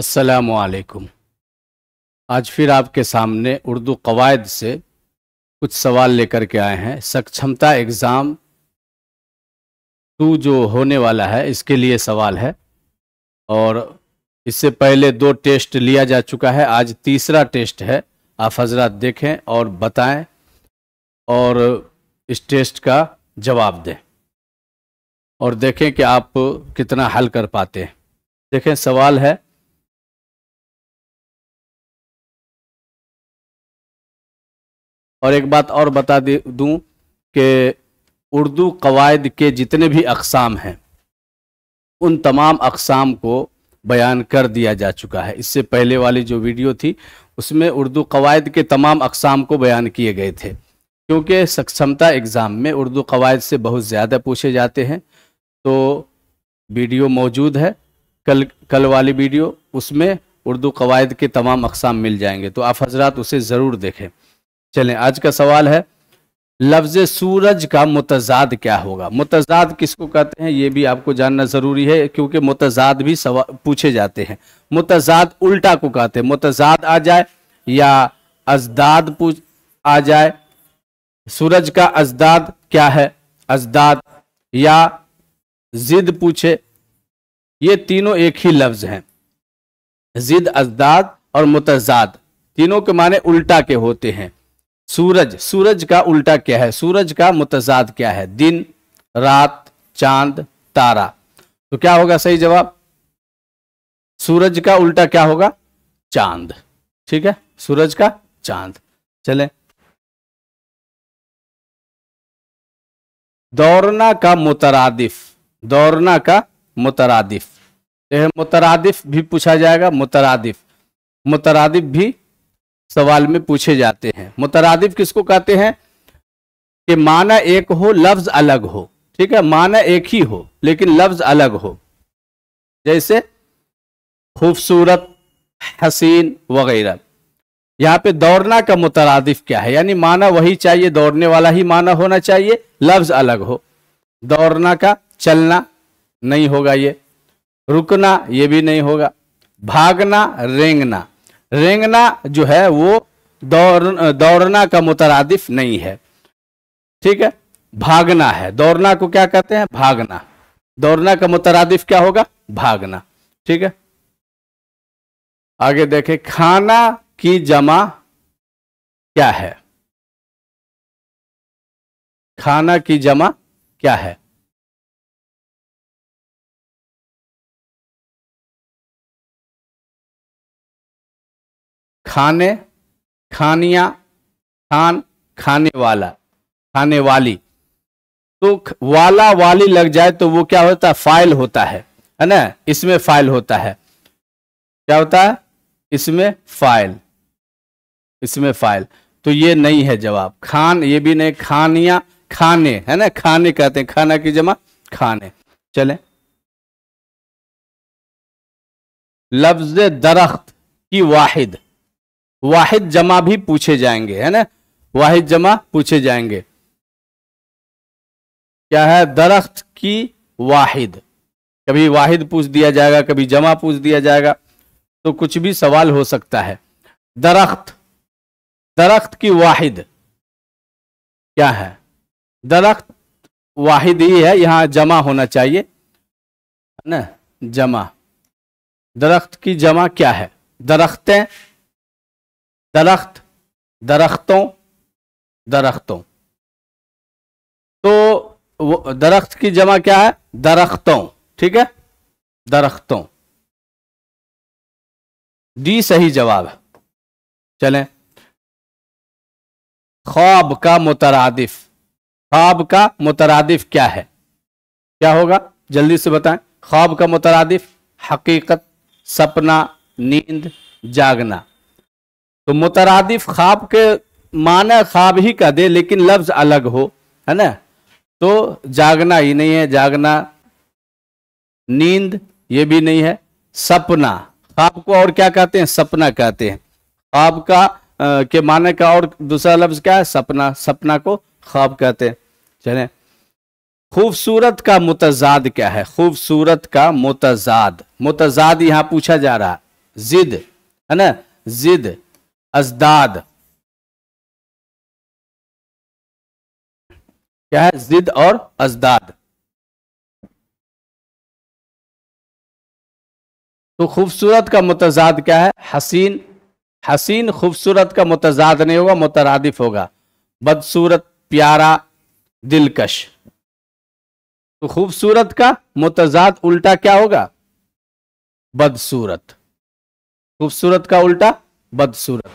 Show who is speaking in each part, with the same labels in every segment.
Speaker 1: असलकुम आज फिर आपके सामने उर्दू कवायद से कुछ सवाल लेकर के आए हैं सक्षमता एग्ज़ाम टू जो होने वाला है इसके लिए सवाल है और इससे पहले दो टेस्ट लिया जा चुका है आज तीसरा टेस्ट है आप हजरात देखें और बताएं और इस टेस्ट का जवाब
Speaker 2: दें और देखें कि आप कितना हल कर पाते हैं देखें सवाल है और एक बात और बता दे दूँ कि उर्दू
Speaker 1: कवायद के जितने भी अकसाम हैं उन तमाम अकसाम को बयान कर दिया जा चुका है इससे पहले वाली जो वीडियो थी उसमें उर्दू कवायद के तमाम अकसाम को बयान किए गए थे क्योंकि सक्षमता एग्ज़ाम में उर्दू कवायद से बहुत ज़्यादा पूछे जाते हैं तो वीडियो मौजूद है कल कल वाली वीडियो उसमें उर्दू कवायद के तमाम अकसाम मिल जाएंगे तो आप हजरात उसे ज़रूर देखें चलें आज का सवाल है लफ्ज सूरज का मुतजाद क्या होगा मुतजाद किसको कहते हैं ये भी आपको जानना जरूरी है क्योंकि मुतजाद भी सवा पूछे जाते हैं मुतजाद उल्टा को कहते हैं मुतजाद आ जाए या अजदाद आ जाए सूरज का अजदाद क्या है अजदाद या जिद पूछे ये तीनों एक ही लफ्ज हैं जिद अजदाद और मुतजाद तीनों के माने उल्टा के होते हैं सूरज सूरज का उल्टा क्या है सूरज का मुतजाद क्या है दिन रात चांद तारा तो क्या होगा सही जवाब
Speaker 2: सूरज का उल्टा क्या होगा चांद ठीक है सूरज का चांद चले
Speaker 1: दौड़ना का मुतरादिफ दौड़ना का मुतरादिफ तो यह मुतरादिफ भी पूछा जाएगा मुतरादिफ मुतरादिफ भी सवाल में पूछे जाते हैं मुतरादिफ किसको कहते हैं कि माना एक हो लफ्ज अलग हो ठीक है माना एक ही हो लेकिन लफ्ज अलग हो जैसे खूबसूरत हसीन वगैरह यहाँ पे दौड़ना का मुतरादिफ क्या है यानी माना वही चाहिए दौड़ने वाला ही माना होना चाहिए लफ्ज अलग हो दौड़ना का चलना नहीं होगा ये रुकना ये भी नहीं होगा भागना रेंगना रेंगना जो है वो दौड़ दौड़ना का मुतरादिफ नहीं है ठीक है भागना है दौड़ना को क्या कहते हैं भागना दौड़ना का मुतरादिफ क्या होगा भागना ठीक है
Speaker 2: आगे देखें खाना की जमा क्या है खाना की जमा क्या है खाने खानिया खान खाने वाला खाने वाली तो
Speaker 1: वाला वाली लग जाए तो वो क्या होता है फाइल होता है है ना इसमें फाइल होता है क्या होता है इसमें फाइल इसमें फाइल तो ये नहीं है जवाब खान ये भी नहीं खानिया खाने है ना खाने कहते हैं खाना की जमा खाने चले लफ्ज दरख्त की वाहिद वाहिद जमा भी पूछे जाएंगे है ना वाहिद जमा पूछे जाएंगे क्या है दरख्त की वाहिद कभी वाहिद पूछ दिया जाएगा कभी जमा पूछ दिया जाएगा तो कुछ भी सवाल हो सकता है दरख्त दरख्त की वाहिद क्या है दरख्त वाहिद ही है यहां जमा होना चाहिए है ना जमा
Speaker 2: दरख्त की जमा क्या है दरख्तें दरख्त दरख्तों दरख्तों तो
Speaker 1: वो दरख्त की जमा क्या है दरख्तों ठीक है दरख्तों
Speaker 2: डी सही जवाब है चलें ख्वाब का मुतरदिफ ख्वाब का मुतरदिफ
Speaker 1: क्या है क्या होगा जल्दी से बताएं ख्वाब का मुतरदिफ हकीकत सपना नींद जागना तो मुतरदिफ ख्वाब के माने ख्वाब ही का दे लेकिन लफ्ज अलग हो है ना तो जागना ही नहीं है जागना नींद ये भी नहीं है सपना ख्वाब को और क्या कहते हैं सपना कहते हैं ख्वाब का आ, के माने का और दूसरा लफ्ज क्या है सपना सपना को ख्वाब कहते हैं चले खूबसूरत का मुतजाद क्या है खूबसूरत का मुतजाद मुतजाद यहां पूछा जा रहा जिद है ना जिद अजदाद
Speaker 2: क्या है जिद और अजदाद
Speaker 1: तो खूबसूरत का मुतजाद क्या है हसीन हसीन खूबसूरत का मुतजाद नहीं होगा मुतरादिफ होगा बदसूरत प्यारा दिलकश तो खूबसूरत का मुतजाद उल्टा क्या होगा
Speaker 2: बदसूरत खूबसूरत का उल्टा बदसूरत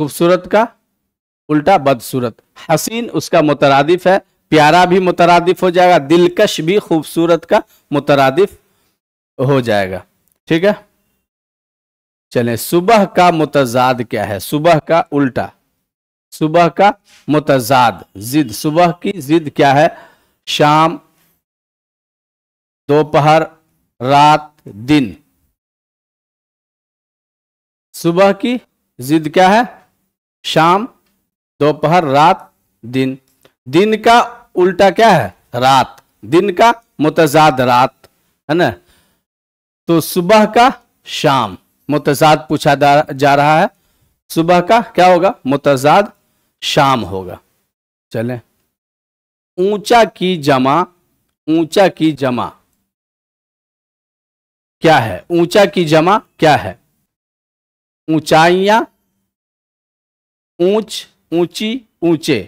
Speaker 2: खूबसूरत का उल्टा बदसूरत
Speaker 1: हसीन उसका मुतरदिफ है प्यारा भी मुतरदिफ हो जाएगा दिलकश भी खूबसूरत का मुतरदिफ हो जाएगा ठीक है चले सुबह का मुतजाद क्या है सुबह का उल्टा सुबह का मुतजाद जिद सुबह की जिद क्या है शाम दोपहर रात दिन सुबह की जिद क्या है शाम दोपहर रात दिन दिन का उल्टा क्या है रात दिन का मुतजाद रात है ना तो सुबह का शाम मुतजाद पूछा जा रहा है सुबह का क्या होगा मुतजाद शाम होगा चले ऊंचा की जमा ऊंचा की जमा
Speaker 2: क्या है ऊंचा की जमा क्या है ऊंचाइयां ऊंच ऊंची ऊंचे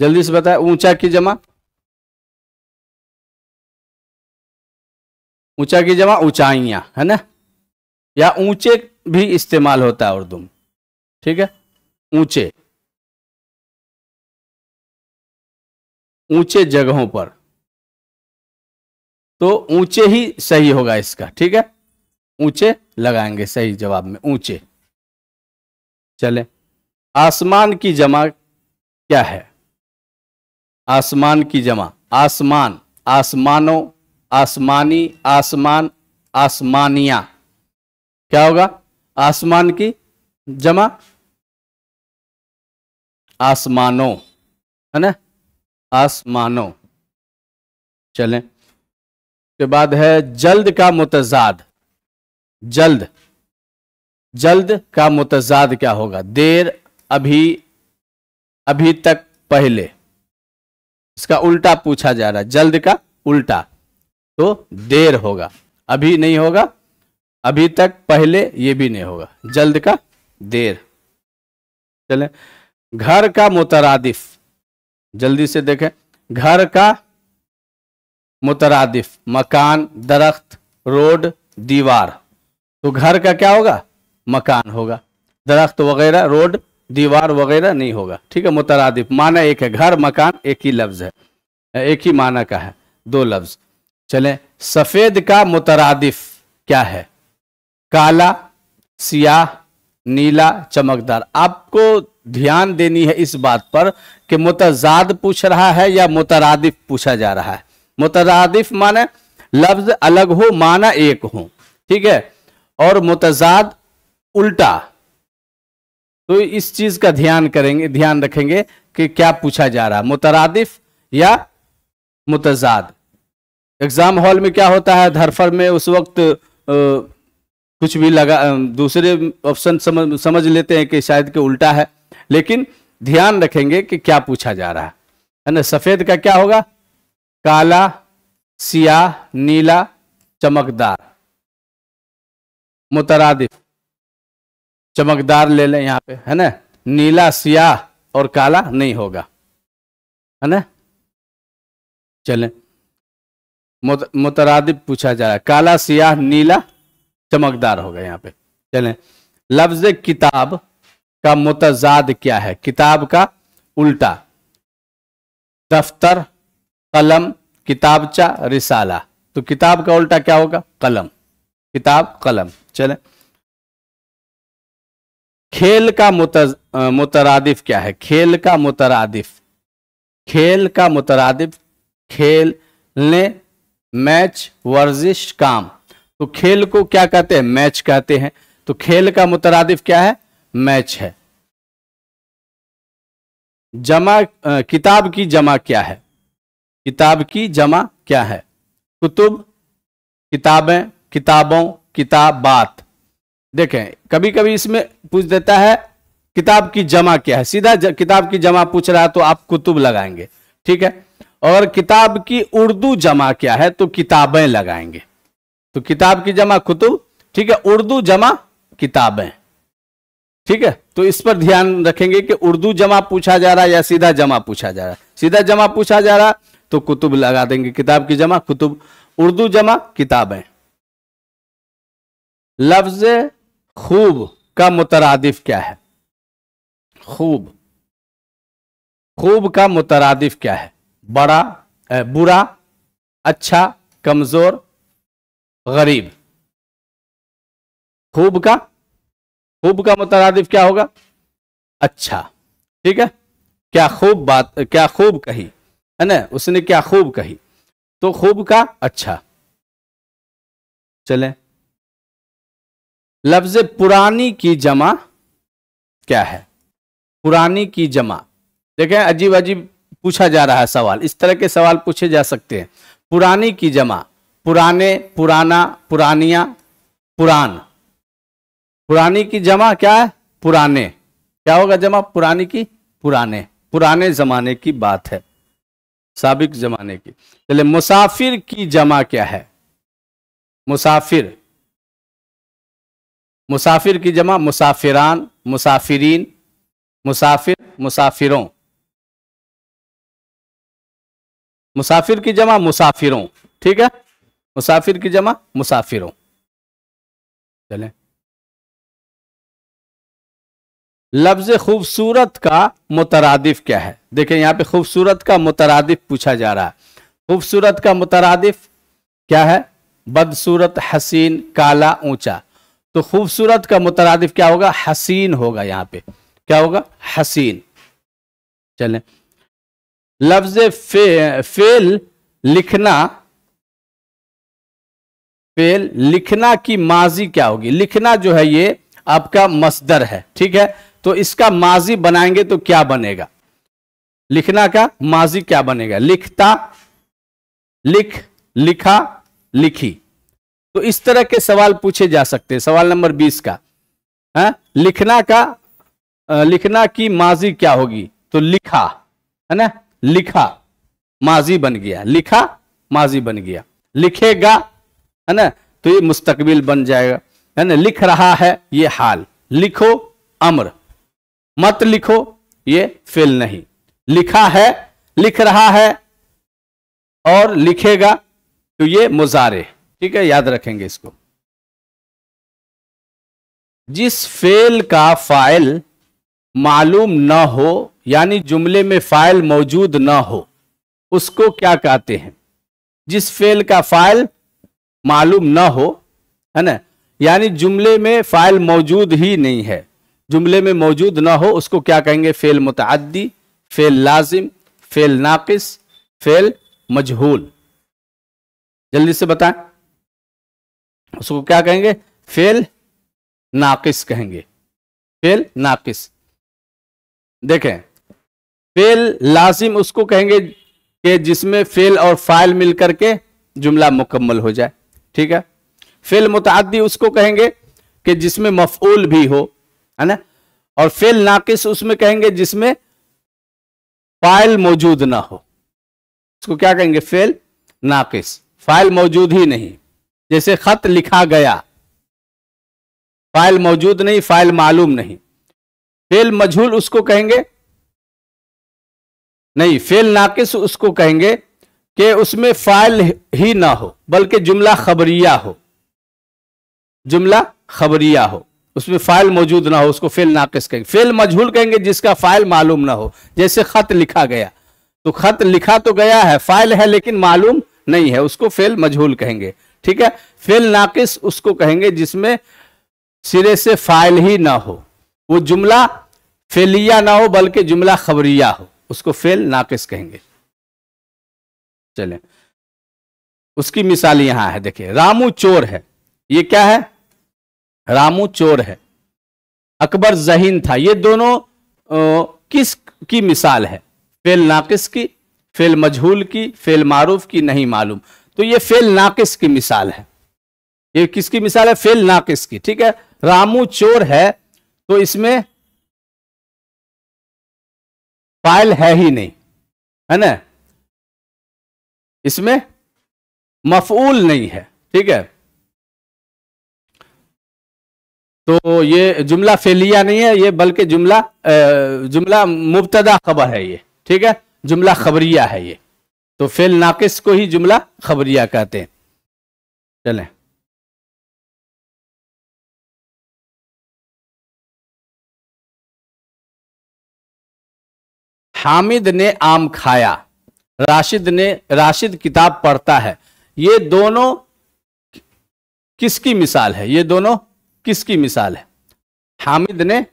Speaker 2: जल्दी से बताए ऊंचा की जमा ऊंचा की जमा ऊंचाइयां है ना या ऊंचे भी इस्तेमाल होता है उर्दू में ठीक है ऊंचे ऊंचे जगहों पर तो ऊंचे ही सही होगा इसका ठीक है
Speaker 1: ऊंचे लगाएंगे सही जवाब में ऊंचे चले आसमान की जमा क्या है आसमान की जमा आसमान आसमानों आसमानी आसमान आसमानिया क्या होगा आसमान की जमा आसमानों है ना आसमानों चलें उसके बाद है जल्द का मुतजाद जल्द जल्द का मुतजाद क्या होगा देर अभी अभी तक पहले इसका उल्टा पूछा जा रहा है जल्द का उल्टा तो देर होगा अभी नहीं होगा अभी तक पहले ये भी नहीं होगा जल्द का देर चले घर का मुतरादिफ जल्दी से देखें घर का मुतरदिफ मकान दरख्त रोड दीवार तो घर का क्या होगा मकान होगा दरख्त वगैरह रोड दीवार वगैरह नहीं होगा ठीक है मुतरादिफ माना एक है घर मकान एक ही लफ्ज़ है एक ही माना का है दो लफ्ज़ चले सफ़ेद का मुतरदिफ क्या है काला सियाह नीला चमकदार आपको ध्यान देनी है इस बात पर कि मुतजाद पूछ रहा है या मुतरादिफ पूछा जा रहा है मुतरादिफ माने लफ्ज अलग हो माना एक हो ठीक है और मुतजाद उल्टा तो इस चीज का ध्यान करेंगे ध्यान रखेंगे कि क्या पूछा जा रहा है या मुतजाद एग्जाम हॉल में क्या होता है धरफड़ में उस वक्त आ, कुछ भी लगा दूसरे ऑप्शन समझ समझ लेते हैं कि शायद के उल्टा है लेकिन ध्यान रखेंगे कि क्या पूछा जा रहा है ना सफेद का क्या होगा काला सियाह नीला चमकदार मुतरादिफ चमकदार ले लें यहाँ पे है ना नीला सियाह और काला नहीं होगा है ना चलें मुतरादिफ पूछा जा रहा है काला सियाह नीला चमकदार होगा यहाँ पे चलें लफ्ज किताब का मुतजाद क्या है किताब का उल्टा दफ्तर कलम किताबचा रिसाला तो किताब का उल्टा क्या होगा कलम किताब कलम चले खेल का मुतरादिफ क्या है खेल का मुतरादिफ खेल का मुतरादिफ ने मैच वर्जिश काम तो खेल को क्या कहते हैं मैच कहते हैं तो खेल का मुतरादिफ क्या है मैच है जमा किताब की जमा क्या है किताब की जमा क्या है कुतुब किताबें किताबों किताबात देखें कभी कभी इसमें पूछ देता है किताब की जमा क्या है सीधा किताब की जमा पूछ रहा है तो आप कुतुब लगाएंगे ठीक है और किताब की उर्दू जमा क्या है तो किताबें लगाएंगे तो किताब की जमा कुतुब ठीक है उर्दू जमा किताबें ठीक है तो इस पर ध्यान रखेंगे कि उर्दू जमा पूछा जा रहा है या सीधा जमा पूछा जा रहा है सीधा जमा पूछा जा रहा तो कुतुब लगा देंगे किताब की जमा कुतुब उर्दू जमा किताबें लफ्ज खूब का मुतरदिफ क्या है खूब खूब का मुतरदिफ क्या है बड़ा बुरा अच्छा कमजोर गरीब खूब का खूब का मुतरदिफ क्या होगा अच्छा ठीक है क्या खूब बात क्या खूब कही है ना उसने क्या खूब
Speaker 2: कही तो खूब का अच्छा चले लफ्ज पुरानी की जमा क्या है
Speaker 1: पुरानी की जमा देखें अजीब अजीब पूछा जा रहा है सवाल इस तरह के सवाल पूछे जा सकते हैं पुरानी की जमा पुराने पुराना पुरानिया पुरान पुरानी की जमा क्या है पुराने क्या होगा जमा पुरानी की पुराने पुराने जमाने की बात है सबक जमाने की चले मुसाफिर की जमा क्या है मुसाफिर मुसाफिर की जमा मुसाफिरान मुसाफिरीन मुसाफिर मुसाफिरों मुसाफिर
Speaker 2: की जमा मुसाफिरों ठीक है मुसाफिर की जमा मुसाफिरों चले लफ्ज खूबसूरत
Speaker 1: का मुतरदफ क्या है देखें यहाँ पे खूबसूरत का मुतरदफ पूछा जा रहा है खूबसूरत का मुतरदफ क्या है बदसूरत हसीन काला ऊंचा तो खूबसूरत का मुतरदफ क्या होगा हसीन होगा यहाँ पे क्या होगा हसीन चलें लफ्ज फे, फेल लिखना फेल लिखना की माजी क्या होगी लिखना जो है ये आपका मसदर है ठीक है तो इसका माजी बनाएंगे तो क्या बनेगा लिखना का माजी क्या बनेगा लिखता लिख लिखा लिखी तो इस तरह के सवाल पूछे जा सकते हैं सवाल नंबर बीस का है हाँ? लिखना का लिखना की माजी क्या होगी तो लिखा है ना लिखा माजी बन गया लिखा माजी बन गया लिखेगा है ना तो ये मुस्तकबिल बन जाएगा है ना लिख रहा है ये हाल लिखो अमर मत लिखो ये फेल नहीं लिखा है लिख रहा है और लिखेगा तो ये मुजारे ठीक है याद रखेंगे इसको जिस फेल का फाइल मालूम न हो यानी जुमले में फाइल मौजूद ना हो उसको क्या कहते हैं जिस फेल का फाइल मालूम न हो है ना यानी जुमले में फाइल मौजूद ही नहीं है जुमले में मौजूद ना हो उसको क्या कहेंगे फेल मुतदी फेल लाजिम फेल नाकिस फेल
Speaker 2: मजहूल जल्दी से बताएं उसको क्या कहेंगे फेल नाकिस कहेंगे फेल नाकिस
Speaker 1: देखें फेल लाजिम उसको कहेंगे कि जिसमें फेल और फाइल मिल करके जुमला मुकम्मल हो जाए ठीक है फेल मुतदी उसको कहेंगे कि जिसमें मफूल भी हो है ना और फेल नाकिस उसमें कहेंगे जिसमें फाइल मौजूद ना हो उसको क्या कहेंगे फेल नाकिस फाइल मौजूद ही नहीं जैसे खत लिखा गया फाइल मौजूद नहीं फाइल मालूम नहीं फेल मजहूल उसको कहेंगे नहीं फेल नाकिस उसको कहेंगे कि उसमें फाइल ही ना हो बल्कि जुमला खबरिया हो जुमला खबरिया हो उसमें फाइल मौजूद ना हो उसको फेल नाकिस कहेंगे फेल मजहूल कहेंगे जिसका फाइल मालूम ना हो जैसे खत लिखा गया तो खत लिखा तो गया है फाइल है लेकिन मालूम नहीं है उसको फेल मजहूल कहेंगे ठीक है फेल नाकिस उसको कहेंगे जिसमें सिरे से फाइल ही ना हो वो जुमला फेलिया ना हो बल्कि जुमला खबरिया हो उसको फेल नाकिस कहेंगे चले उसकी मिसाल यहां है देखिए रामू चोर है ये क्या है रामू चोर है अकबर जहीन था ये दोनों किस की मिसाल है फेल नाकिस की फेल मजहूल की फेल मारूफ की नहीं मालूम तो ये फेल नाकिस की मिसाल है ये किसकी मिसाल है फेल
Speaker 2: नाकिस की ठीक है रामू चोर है तो इसमें फाइल है ही नहीं है ना इसमें मफूल नहीं है ठीक है
Speaker 1: तो ये जुमला फेलिया नहीं है ये बल्कि जुमला जुमला मुबतदा खबर है ये ठीक है जुमला खबरिया है ये तो फेल नाकिस
Speaker 2: को ही जुमला खबरिया कहते हैं चलें हामिद ने आम खाया राशिद ने राशिद
Speaker 1: किताब पढ़ता है ये दोनों किसकी मिसाल है ये दोनों किसकी मिसाल है हामिद ने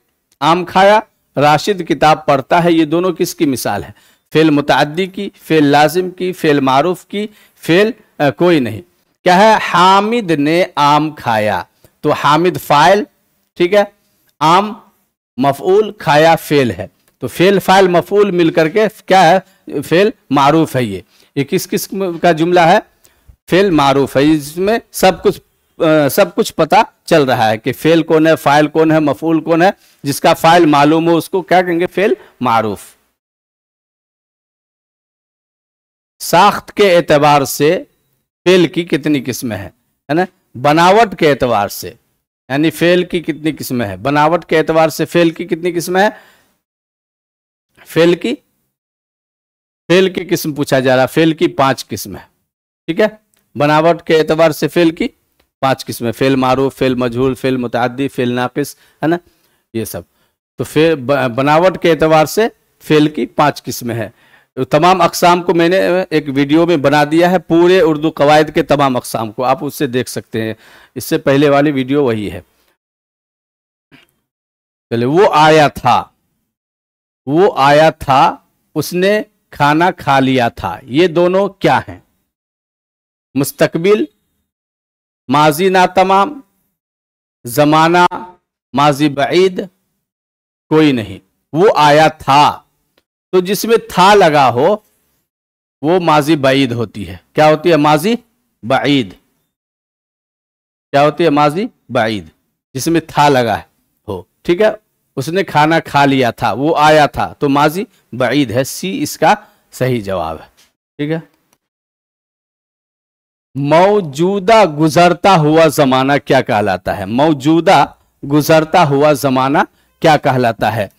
Speaker 1: आम खाया राशिद किताब पढ़ता है ये दोनों किसकी मिसाल है फेल मुतदी की फेल लाजिम की फेल मारूफ की फेल आ, कोई नहीं क्या है हामिद ने आम खाया तो हामिद फाइल ठीक है आम मफूल खाया फेल है तो फेल फाइल मफूल मिलकर के क्या है फेल मारूफ है ये ये किस किस का जुमला है फेल मारूफ है इसमें सब कुछ सब कुछ पता चल रहा है कि फेल कौन है फाइल कौन है मफूल कौन है जिसका फाइल मालूम हो उसको क्या कहेंगे फेल मारूफ साख्त के एतबार से फेल की कितनी किस्में हैं है ना बनावट के एतबार से यानी फेल की कितनी किस्में हैं बनावट के एतबार से फेल की कितनी किस्में हैं फेल की फेल की किस्म पूछा जा रहा है फेल की पांच किस्म है ठीक है बनावट के एतबार से फेल की पांच किस्में फेल मारू फेल मजहूल फेल मुतदी फेल नाकिस है ना ये सब तो फेल बनावट के एतबार से फेल की पांच किस्में हैं तो तमाम अकसाम को मैंने एक वीडियो में बना दिया है पूरे उर्दू कवायद के तमाम अकसाम को आप उससे देख सकते हैं इससे पहले वाली वीडियो वही है चले वो आया था वो आया था उसने खाना खा लिया था ये दोनों क्या हैं मुस्तकबिल माजी ना तमाम ज़माना माजी बईद कोई नहीं वो आया था तो जिसमें था लगा हो वो माजी बईद होती है क्या होती है माजी बईद क्या होती है माजी बईद जिसमें था लगा है हो ठीक है उसने खाना खा लिया था वो आया था तो माजी बईद है सी इसका सही जवाब है ठीक है मौजूदा गुजरता हुआ जमाना क्या कहलाता है मौजूदा गुजरता हुआ जमाना क्या कहलाता है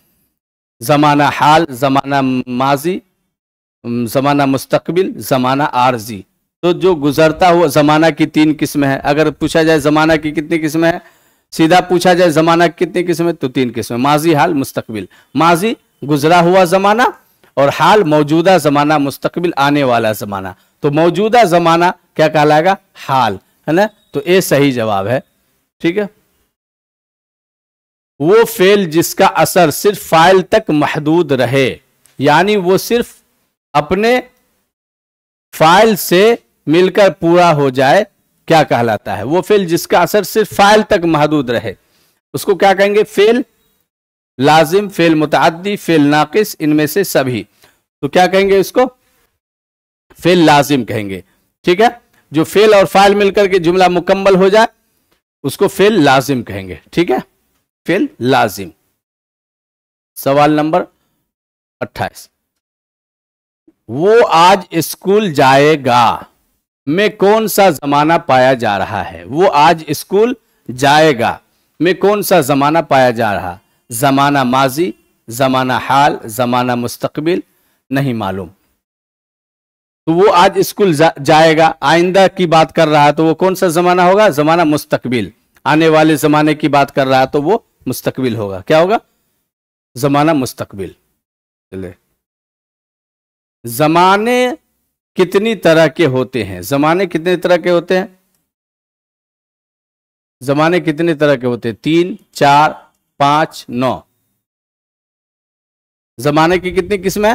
Speaker 1: जमाना हाल जमाना माजी जमाना मुस्तकबिल जमाना आरजी तो जो गुजरता हुआ जमाना की तीन किस्में है अगर पूछा जाए जमाना की कितनी किस्में है सीधा पूछा जाए जमाना की कितनी किस्में तो तीन किस्में माजी हाल मुस्तकबिल माजी गुजरा हुआ जमाना और हाल मौजूदा जमाना मुस्तकबिल आने वाला जमाना तो मौजूदा ज़माना क्या कहलाएगा हाल है ना तो ये सही जवाब है ठीक है वो फेल जिसका असर सिर्फ फाइल तक महदूद रहे यानी वो सिर्फ अपने फाइल से मिलकर पूरा हो जाए क्या कहलाता है वो फेल जिसका असर सिर्फ फाइल तक महदूद रहे उसको क्या कहेंगे फेल लाजिम फेल मुतादी फेल नाकिस इनमें से सभी तो क्या कहेंगे इसको फेल लाजिम कहेंगे ठीक है जो फेल और फाइल मिलकर के जुमला मुकम्मल हो जाए उसको फेल लाजिम कहेंगे ठीक है फेल लाजिम सवाल नंबर अट्ठाईस वो आज स्कूल जाएगा में कौन सा जमाना पाया जा रहा है वो आज स्कूल जाएगा में कौन सा जमाना पाया जा रहा जमाना माजी जमाना हाल जमाना मुस्तकबिल नहीं मालूम तो वो आज स्कूल जा, जाएगा आइंदा की बात कर रहा है तो वो कौन सा जमाना होगा जमाना मुस्तकबिल आने वाले जमाने की बात कर रहा है तो वो मुस्तकबिल होगा क्या होगा जमाना मुस्तकबिल चले जमाने कितनी तरह के होते हैं जमाने कितने तरह के होते हैं जमाने कितने तरह के होते हैं तीन चार पांच नौ जमाने की कितनी किस्में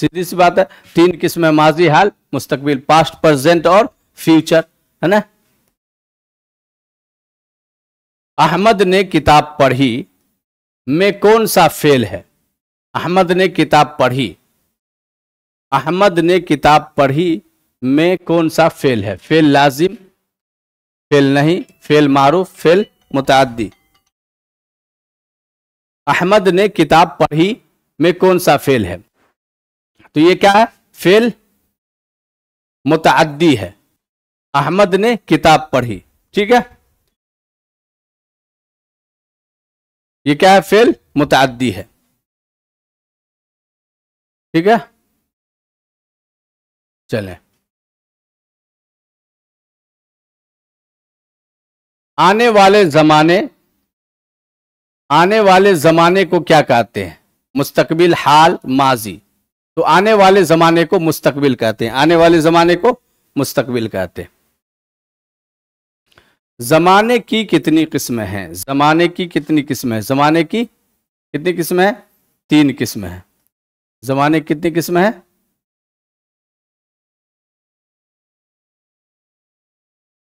Speaker 1: सीधी सी बात है तीन है माजी हाल मुस्तकबिल पास्ट प्रेजेंट और फ्यूचर है ना अहमद ने किताब पढ़ी में कौन सा फेल है अहमद ने किताब पढ़ी अहमद ने किताब पढ़ी में कौन सा फेल है फेल लाजिम फेल नहीं फेल मारूफ फेल मुतादी अहमद ने किताब पढ़ी में कौन सा फेल है तो ये क्या है फेल
Speaker 2: मुतादी है अहमद ने किताब पढ़ी ठीक है ये क्या है फेल मुतादी है ठीक है चले आने वाले जमाने आने वाले जमाने को क्या कहते हैं
Speaker 1: मुस्तकबिल हाल माजी तो आने वाले जमाने को मुस्तकबिल कहते हैं आने वाले जमाने को मुस्तकबिल कहते हैं जमाने की कितनी किस्में हैं जमाने की कितनी किस्म है जमाने की कितनी किस्म है तीन
Speaker 2: किस्म है जमाने की कितनी किस्म है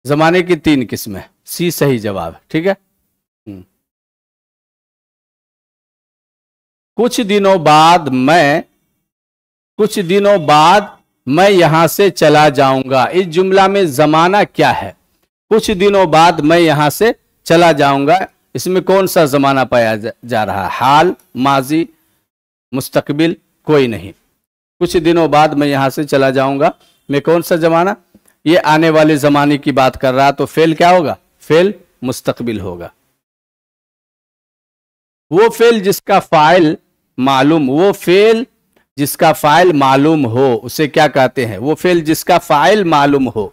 Speaker 2: जमाने की तीन किस्म है सी सही जवाब ठीक है हम्म। कुछ दिनों
Speaker 1: बाद मैं कुछ दिनों बाद मैं यहां से चला जाऊंगा इस जुमला में जमाना क्या है कुछ दिनों बाद मैं यहां से चला जाऊंगा इसमें कौन सा जमाना पाया जा रहा हाल माजी मुस्तकबिल कोई नहीं कुछ दिनों बाद मैं यहां से चला जाऊंगा मैं कौन सा जमाना ये आने वाले जमाने की बात कर रहा तो फेल क्या होगा फेल मुस्तकबिल होगा वो फेल जिसका फाइल मालूम वो फेल जिसका फाइल मालूम हो उसे क्या कहते हैं वो फेल जिसका फाइल मालूम हो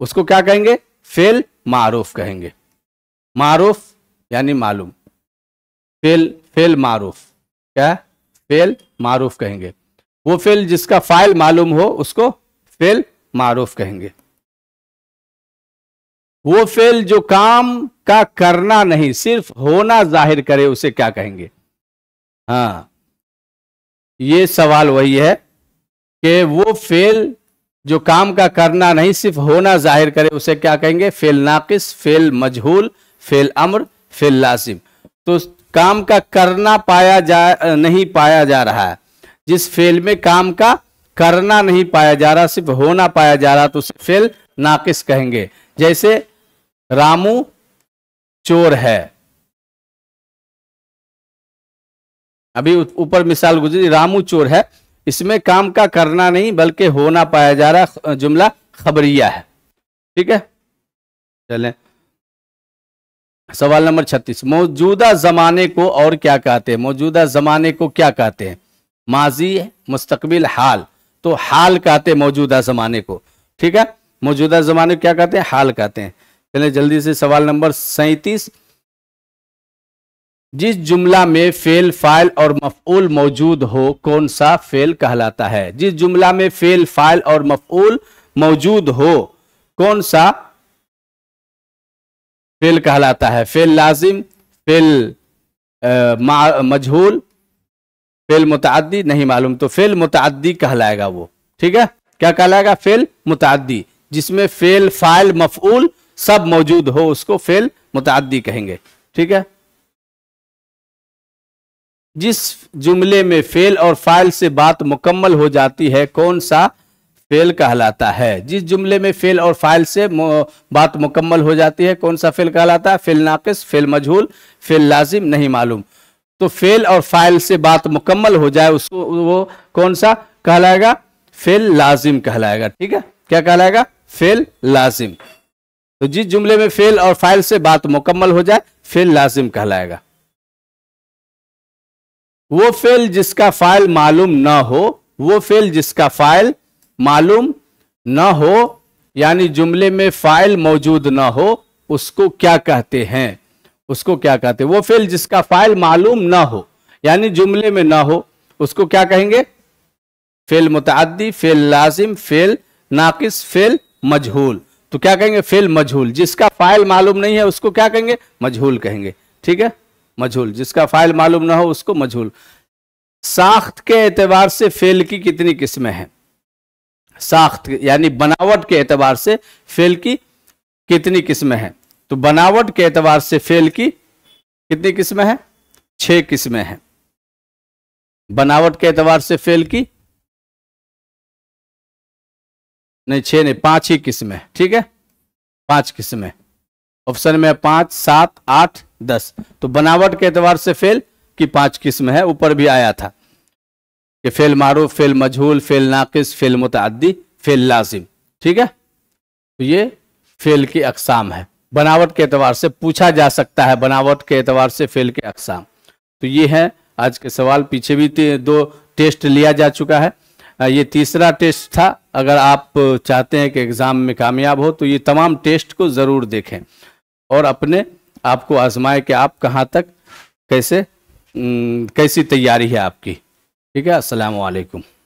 Speaker 1: उसको क्या कहेंगे फेल मारूफ कहेंगे मारूफ यानी मालूम फेल फेल मारूफ क्या फेल मारूफ कहेंगे वो फेल जिसका फाइल मालूम हो उसको फेल मारूफ कहेंगे वो फेल जो काम का करना नहीं सिर्फ होना जाहिर करे उसे क्या कहेंगे हाँ ये सवाल वही है कि वो फेल जो काम का करना नहीं सिर्फ होना जाहिर करे उसे क्या कहेंगे फेल नाकिस फेल मजहूल फेल अम्र फेल लासिम तो काम का करना पाया जा नहीं पाया जा रहा है जिस फेल में काम का करना नहीं पाया जा रहा सिर्फ होना पाया जा रहा तो उसे फेल नाकिस कहेंगे जैसे रामू चोर है अभी ऊपर मिसाल गुजरी रामू चोर है इसमें काम का करना नहीं बल्कि होना पाया जा रहा जुमला खबरिया है ठीक है चलें सवाल नंबर छत्तीस मौजूदा जमाने को और क्या कहते हैं मौजूदा जमाने को क्या कहते हैं माजी मुस्तकबिल हाल तो हाल कहते हैं मौजूदा जमाने को ठीक है मौजूदा जमाने को क्या कहते हैं हाल कहते हैं चले जल्दी से सवाल नंबर सैंतीस जिस जुमला में फेल फाइल और मफूल मौजूद हो कौन सा फेल कहलाता है जिस जुमला में फेल फाइल और मफूल मौजूद हो कौन सा फेल कहलाता है फेल लाजिम फेल मजहूल फेल मुतादी नहीं मालूम तो फेल मुतादी कहलाएगा वो ठीक है क्या कहलाएगा फेल मुतादी जिसमें फेल फाइल मफूल सब मौजूद हो उसको फेल मुतादी कहेंगे ठीक है जिस जुमले में फेल और फाइल से बात मुकम्मल हो जाती है कौन सा फेल कहलाता है जिस जुमले में फेल और फाइल से बात मुकम्मल हो जाती है कौन सा फेल कहलाता है फेल नाकिस फेल मजहूल फेल लाजिम नहीं मालूम तो फेल और फाइल से बात मुकम्मल हो जाए उसको वो कौन सा कहलाएगा फेल लाजिम कहलाएगा ठीक है क्या कहलाएगा फेल लाजिम तो जिस जुमले में फेल और फाइल से बात मुकम्मल हो जाए फेल लाजिम कहलाएगा वो फेल जिसका फाइल मालूम ना हो वो फेल जिसका फाइल मालूम ना हो यानी जुमले में फाइल मौजूद ना हो उसको क्या कहते हैं उसको क्या कहते हैं वो फेल जिसका फाइल मालूम ना हो यानी जुमले में ना हो उसको क्या कहेंगे फेल मुतादी फेल लाजिम फेल नाकिस फेल मजहूल तो क्या कहेंगे फेल मजहूल जिसका फाइल मालूम नहीं है उसको क्या कहेंगे मजहूल कहेंगे ठीक है मजहूल जिसका फाइल मालूम ना हो उसको मझूल साख्त के एतबार से फेल की कितनी किस्में हैं साख्त यानी बनावट के एतबार से फेल की कितनी किस्में हैं तो बनावट के एतबार
Speaker 2: से फेल की कितनी किस्में हैं छह किस्में हैं बनावट के एतबार से फेल की
Speaker 1: नहीं छह नहीं पांच ही किस्में ठीक है पांच किस्में ऑप्शन में पांच सात आठ दस तो बनावट के एतवार से फेल की पांच किस्म है ऊपर भी आया था कि फेल मारूफ फेल मजहूल फेल नाकिस फेल मुतादी फेल लाजिम ठीक है तो ये फेल की अकसाम है बनावट के एतवार से पूछा जा सकता है बनावट के एतवार से फेल के अकसाम तो ये है आज के सवाल पीछे भी दो टेस्ट लिया जा चुका है ये तीसरा टेस्ट था अगर आप चाहते हैं कि एग्ज़ाम में कामयाब हो तो ये तमाम टेस्ट को ज़रूर देखें और अपने आप को आजमाए कि आप कहाँ तक कैसे कैसी तैयारी है आपकी
Speaker 2: ठीक है असलकुम